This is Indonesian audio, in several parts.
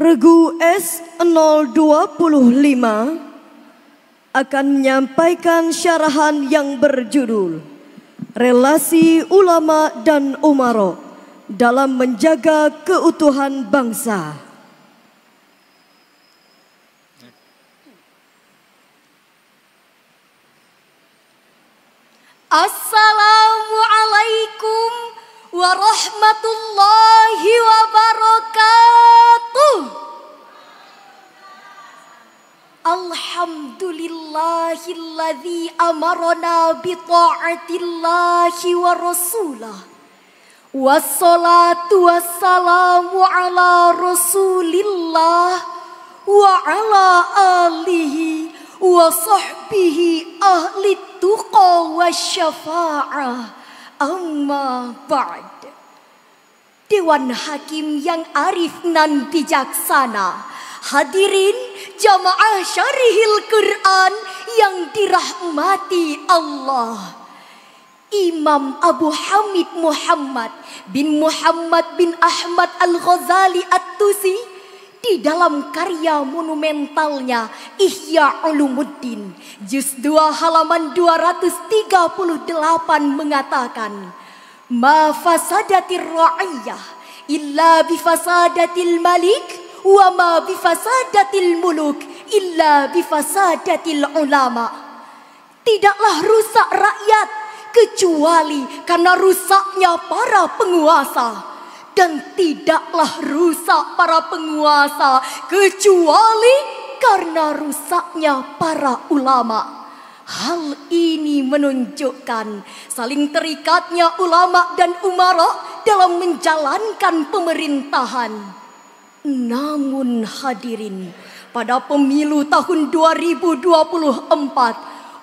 Regu S025 akan menyampaikan syarahan yang berjudul Relasi Ulama dan Umaro dalam menjaga keutuhan bangsa. Assalamualaikum warahmatullahi wabarakatuh. Alhamdulillahilladzi amarana bi ta'atillahi wa rasulah. Wassalatu wassalamu ala rasulillah wa ala alihi wa sahbihi ahli tuqa wa syafa'ah. Amma ba'd. Dewan Hakim yang arif nan bijaksana Hadirin jamaah syarihil Quran yang dirahmati Allah. Imam Abu Hamid Muhammad bin Muhammad bin Ahmad Al-Ghazali At-Tusi di dalam karya monumentalnya Ihya Ulumuddin juz 2 halaman 238 mengatakan ma fasadatir ra'iyah illa bifasadatil malik wa ma bifasadatil muluk illa bifasadatil ulama. Tidaklah rusak rakyat kecuali karena rusaknya para penguasa dan tidaklah rusak para penguasa kecuali karena rusaknya para ulama. Hal ini menunjukkan saling terikatnya ulama dan umara dalam menjalankan pemerintahan. Namun hadirin, pada pemilu tahun 2024,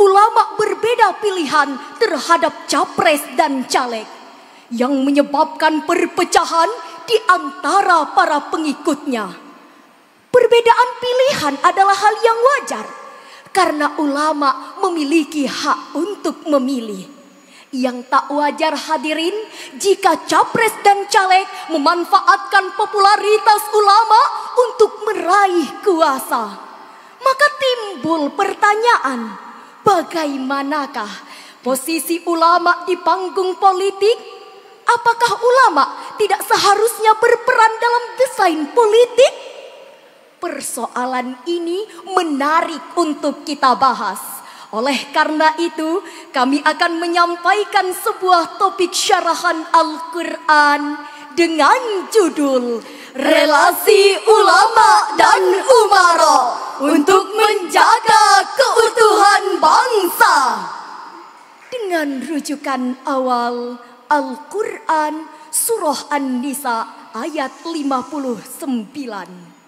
ulama berbeda pilihan terhadap capres dan caleg yang menyebabkan perpecahan di antara para pengikutnya. Perbedaan pilihan adalah hal yang wajar karena ulama memiliki hak untuk memilih. Yang tak wajar hadirin jika capres dan caleg memanfaatkan popularitas ulama untuk meraih kuasa. Maka timbul pertanyaan, bagaimanakah posisi ulama di panggung politik? Apakah ulama tidak seharusnya berperan dalam desain politik? Persoalan ini menarik untuk kita bahas. Oleh karena itu, kami akan menyampaikan sebuah topik syarahan Al-Quran dengan judul Relasi Ulama dan Umaro untuk menjaga keutuhan bangsa. Dengan rujukan awal Al-Quran Surah An-Nisa ayat 59.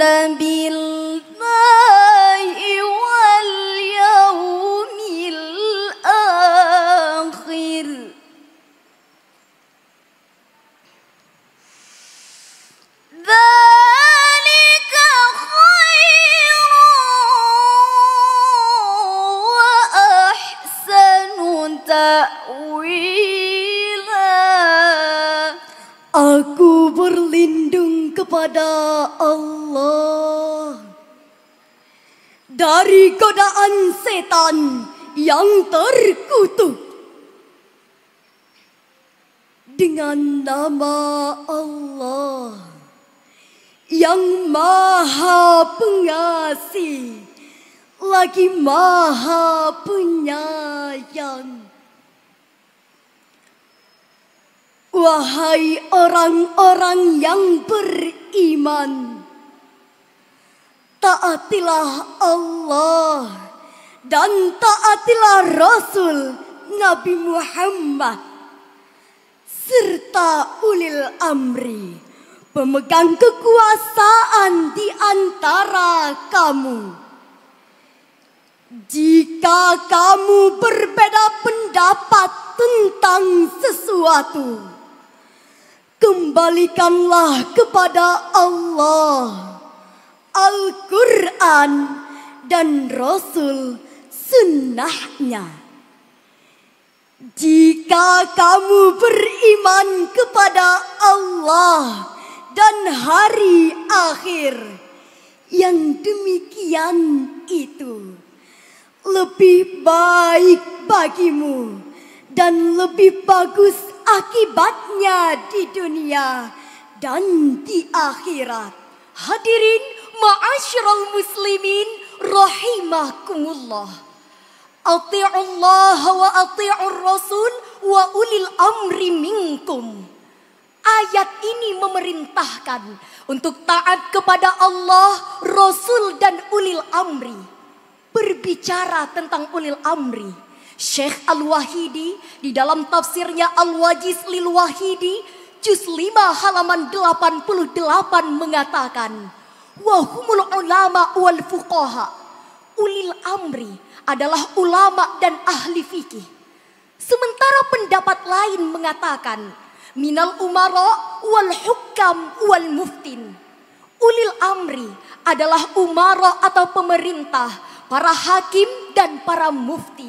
能比。yang terkutuk. Dengan nama Allah yang maha pengasih, lagi maha penyayang. Wahai orang-orang yang beriman, taatilah Allah dan taatilah Rasul Nabi Muhammad serta ulil amri pemegang kekuasaan di antara kamu. Jika kamu berbeda pendapat tentang sesuatu, kembalikanlah kepada Allah, Al-Quran, dan Rasul sunnahnya. Jika kamu beriman kepada Allah dan hari akhir, yang demikian itu lebih baik bagimu dan lebih bagus akibatnya di dunia dan di akhirat. Hadirin ma'asyiral muslimin rahimahkumullah. Allah wa ati'ur rasul wa ulil amri minkum. Ayat ini memerintahkan untuk taat kepada Allah, Rasul dan ulil amri. Berbicara tentang ulil amri. Syekh Al-Wahidi di dalam tafsirnya Al-Wajiz lil Wahidi juz 5 halaman 88 mengatakan wahumul ulama wal fuqaha ulil amri adalah ulama dan ahli fikih. Sementara pendapat lain mengatakan minal umara wal hukam wal muftin. Ulil amri adalah umara atau pemerintah, para hakim dan para mufti.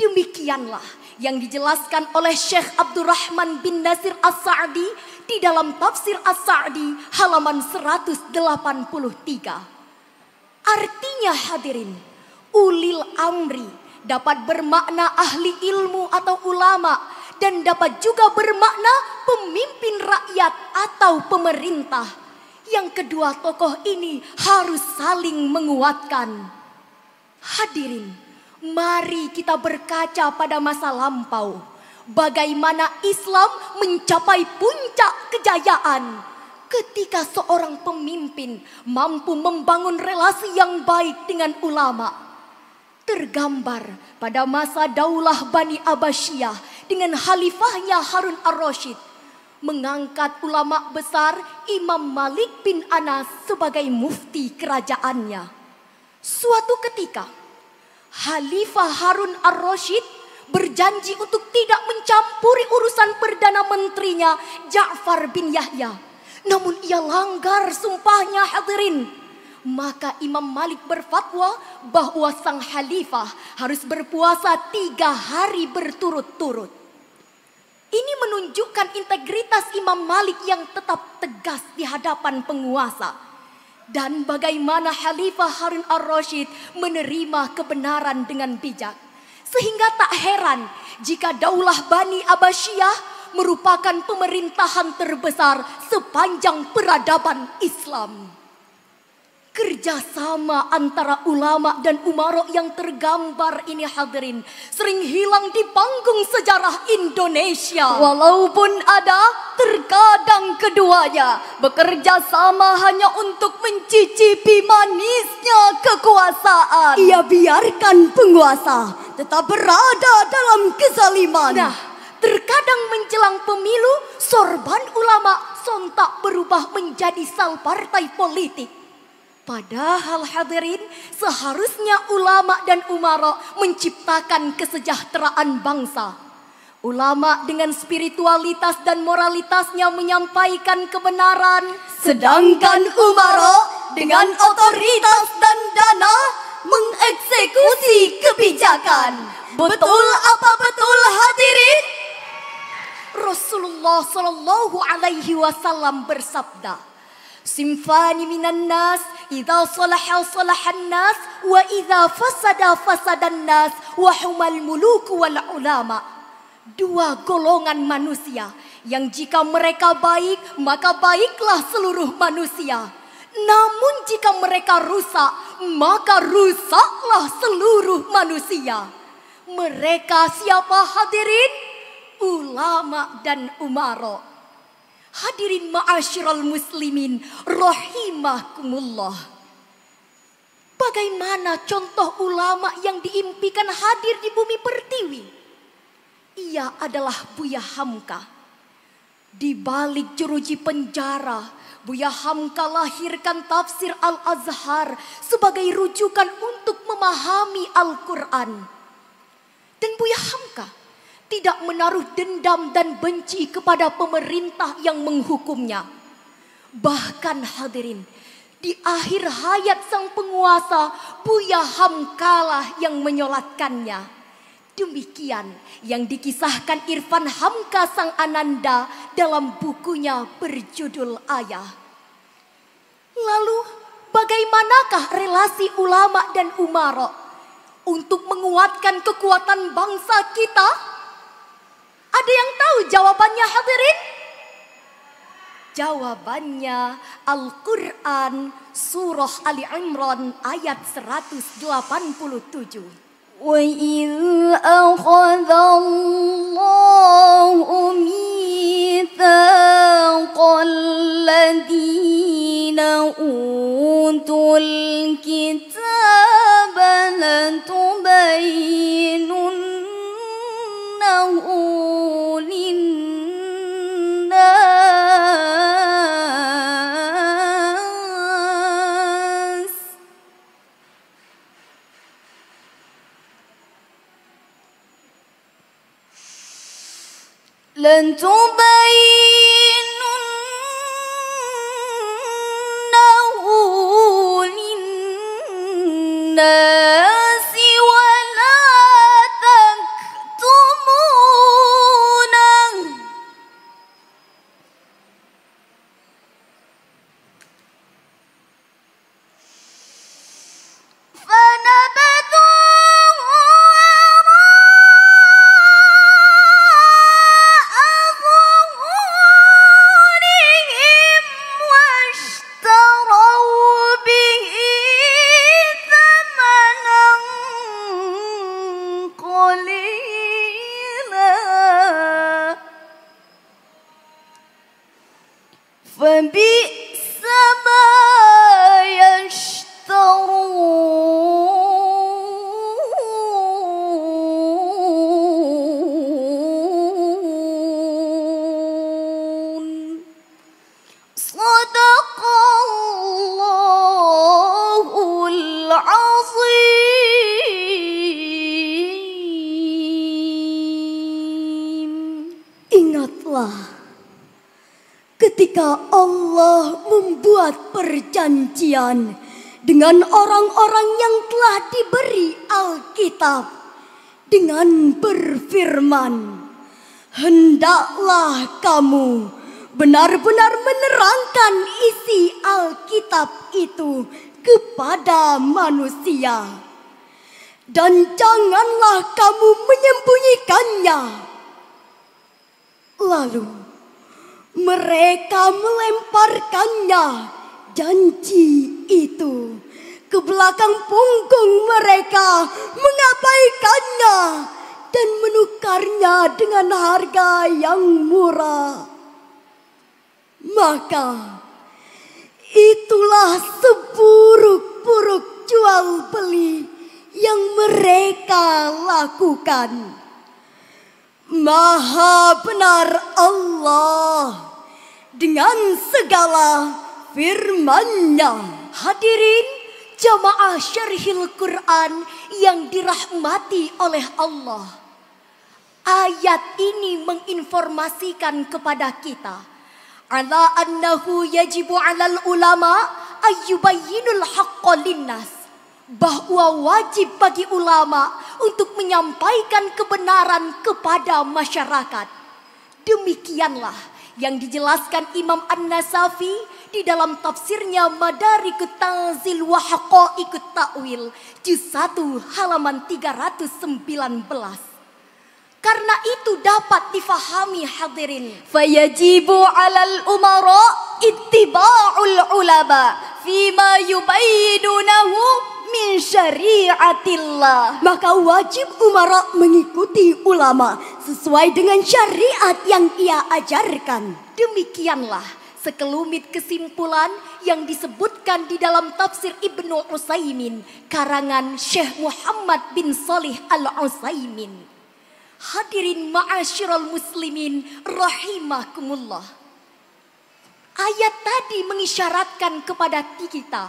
Demikianlah yang dijelaskan oleh Syekh Abdurrahman bin Nasir As-Sa'di di dalam tafsir As-Sa'di halaman 183. Artinya hadirin, Ulil amri dapat bermakna ahli ilmu atau ulama dan dapat juga bermakna pemimpin rakyat atau pemerintah. Yang kedua tokoh ini harus saling menguatkan. Hadirin, mari kita berkaca pada masa lampau. Bagaimana Islam mencapai puncak kejayaan ketika seorang pemimpin mampu membangun relasi yang baik dengan ulama tergambar pada masa Daulah Bani Abasyah dengan khalifahnya Harun Ar-Rashid mengangkat ulama besar Imam Malik bin Anas sebagai mufti kerajaannya. Suatu ketika, Khalifah Harun Ar-Rashid berjanji untuk tidak mencampuri urusan Perdana Menterinya Ja'far bin Yahya. Namun ia langgar sumpahnya hadirin maka Imam Malik berfatwa bahwa sang khalifah harus berpuasa tiga hari berturut-turut. Ini menunjukkan integritas Imam Malik yang tetap tegas di hadapan penguasa. Dan bagaimana Khalifah Harun al-Rashid menerima kebenaran dengan bijak. Sehingga tak heran jika daulah Bani Abasyah merupakan pemerintahan terbesar sepanjang peradaban Islam. Kerjasama antara ulama dan umarok yang tergambar ini hadirin sering hilang di panggung sejarah Indonesia. Walaupun ada, terkadang keduanya bekerja sama hanya untuk mencicipi manisnya kekuasaan. Ia biarkan penguasa tetap berada dalam kezaliman. Nah, terkadang menjelang pemilu, sorban ulama sontak berubah menjadi sal partai politik Padahal hadirin, seharusnya ulama dan umarok menciptakan kesejahteraan bangsa. Ulama dengan spiritualitas dan moralitasnya menyampaikan kebenaran, sedangkan umarok dengan otoritas dan dana mengeksekusi kebijakan. Betul apa betul hadirin? Rasulullah Shallallahu Alaihi Wasallam bersabda, Simfani minan nas Idza salaha an nas wa idza fasada an nas wa humal muluku wal ulama. Dua golongan manusia yang jika mereka baik maka baiklah seluruh manusia. Namun jika mereka rusak maka rusaklah seluruh manusia. Mereka siapa hadirin? Ulama dan umaro Hadirin ma'asyiral muslimin rahimakumullah. Bagaimana contoh ulama yang diimpikan hadir di bumi pertiwi? Ia adalah Buya Hamka. Di balik jeruji penjara, Buya Hamka lahirkan tafsir Al-Azhar sebagai rujukan untuk memahami Al-Quran. Dan Buya Hamka tidak menaruh dendam dan benci kepada pemerintah yang menghukumnya. Bahkan hadirin, di akhir hayat sang penguasa Buya Hamkalah yang menyolatkannya. Demikian yang dikisahkan Irfan Hamka sang Ananda dalam bukunya berjudul Ayah. Lalu bagaimanakah relasi ulama dan umaro untuk menguatkan kekuatan bangsa kita? Ada yang tahu jawabannya hadirin? Jawabannya Al-Quran surah Ali Imran ayat 187. the 粉笔。Tuhan dengan orang-orang yang telah diberi Alkitab dengan berfirman, "Hendaklah kamu benar-benar menerangkan isi Alkitab itu kepada manusia, dan janganlah kamu menyembunyikannya." Lalu mereka melemparkannya janji itu ke belakang punggung mereka mengabaikannya dan menukarnya dengan harga yang murah. Maka itulah seburuk-buruk jual beli yang mereka lakukan. Maha benar Allah dengan segala firman-Nya. Hadirin jamaah syarhil Quran yang dirahmati oleh Allah. Ayat ini menginformasikan kepada kita ala annahu yajibu alal ulama ayyubayyinul haqqa linnas bahwa wajib bagi ulama untuk menyampaikan kebenaran kepada masyarakat. Demikianlah yang dijelaskan Imam An-Nasafi di dalam tafsirnya Madari ke Wahako ikut Ta'wil juz 1 halaman 319. Karena itu dapat difahami hadirin. Fayajibu alal umara ittiba'ul ulama fima yubayidunahu min syari'atillah. Maka wajib umara mengikuti ulama sesuai dengan syariat yang ia ajarkan. Demikianlah sekelumit kesimpulan yang disebutkan di dalam tafsir Ibnu Utsaimin karangan Syekh Muhammad bin Salih al Utsaimin. Hadirin ma'asyiral muslimin rahimakumullah. Ayat tadi mengisyaratkan kepada kita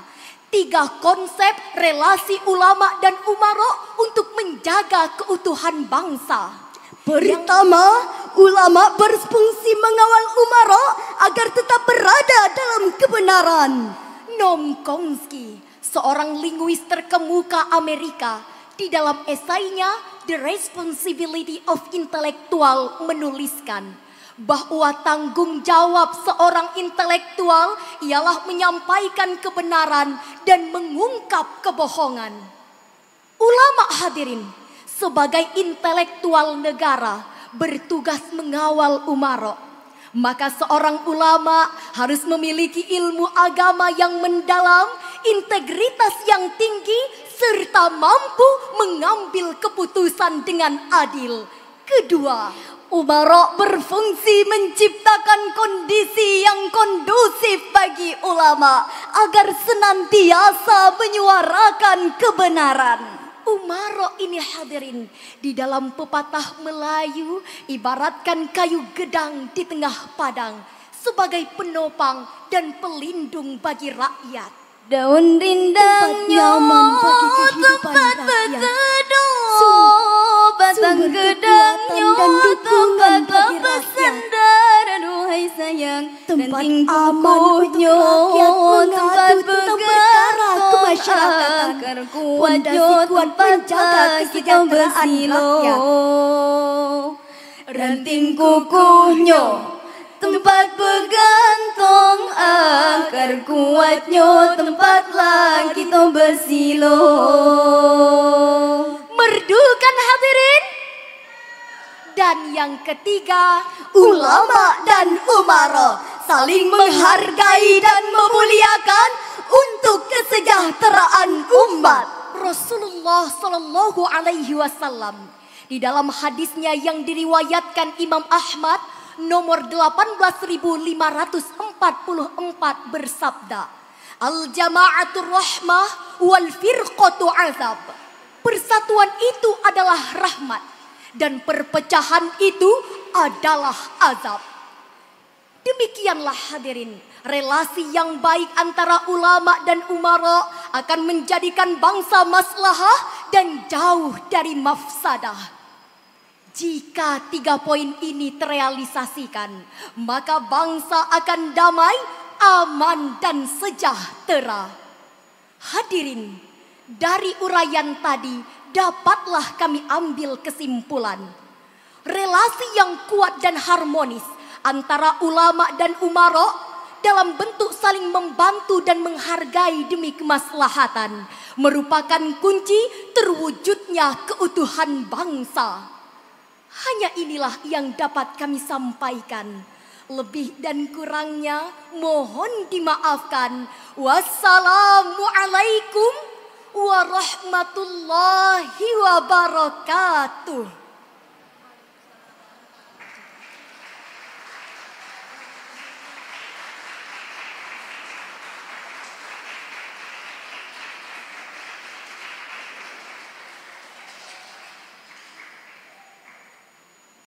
tiga konsep relasi ulama dan umaro untuk menjaga keutuhan bangsa. Pertama, ulama berfungsi mengawal umroh agar tetap berada dalam kebenaran. Noam Chomsky, seorang linguis terkemuka Amerika, di dalam esainya The Responsibility of Intellectual menuliskan bahwa tanggung jawab seorang intelektual ialah menyampaikan kebenaran dan mengungkap kebohongan. Ulama hadirin, sebagai intelektual negara bertugas mengawal Umarok. Maka seorang ulama harus memiliki ilmu agama yang mendalam, integritas yang tinggi, serta mampu mengambil keputusan dengan adil. Kedua, Umarok berfungsi menciptakan kondisi yang kondusif bagi ulama agar senantiasa menyuarakan kebenaran umaro ini hadirin. Di dalam pepatah Melayu ibaratkan kayu gedang di tengah padang sebagai penopang dan pelindung bagi rakyat. Daun rindangnya tempat nyaman bagi kehidupan tempat rakyat. Sungguh batang gedang nyawa tempat kau bersandar Aduhai sayang tempat aman untuk rakyat mengadu tentang perkara kemasyarakatan Pondasi kuat menjaga kesejahteraan bersilo Ranting kukuhnya tempat bergantung akar kuatnya tempatlah kita bersilo Dan yang ketiga, ulama dan umaro saling menghargai dan memuliakan untuk kesejahteraan umat. Rasulullah Shallallahu Alaihi Wasallam di dalam hadisnya yang diriwayatkan Imam Ahmad nomor 18544 bersabda, "Al jama'atur rahmah wal firqatu azab." Persatuan itu adalah rahmat dan perpecahan itu adalah azab. Demikianlah hadirin, relasi yang baik antara ulama dan umara akan menjadikan bangsa maslahah dan jauh dari mafsadah. Jika tiga poin ini terrealisasikan, maka bangsa akan damai, aman dan sejahtera. Hadirin, dari urayan tadi dapatlah kami ambil kesimpulan. Relasi yang kuat dan harmonis antara ulama dan umaro dalam bentuk saling membantu dan menghargai demi kemaslahatan merupakan kunci terwujudnya keutuhan bangsa. Hanya inilah yang dapat kami sampaikan. Lebih dan kurangnya mohon dimaafkan. Wassalamualaikum warahmatullahi wabarakatuh.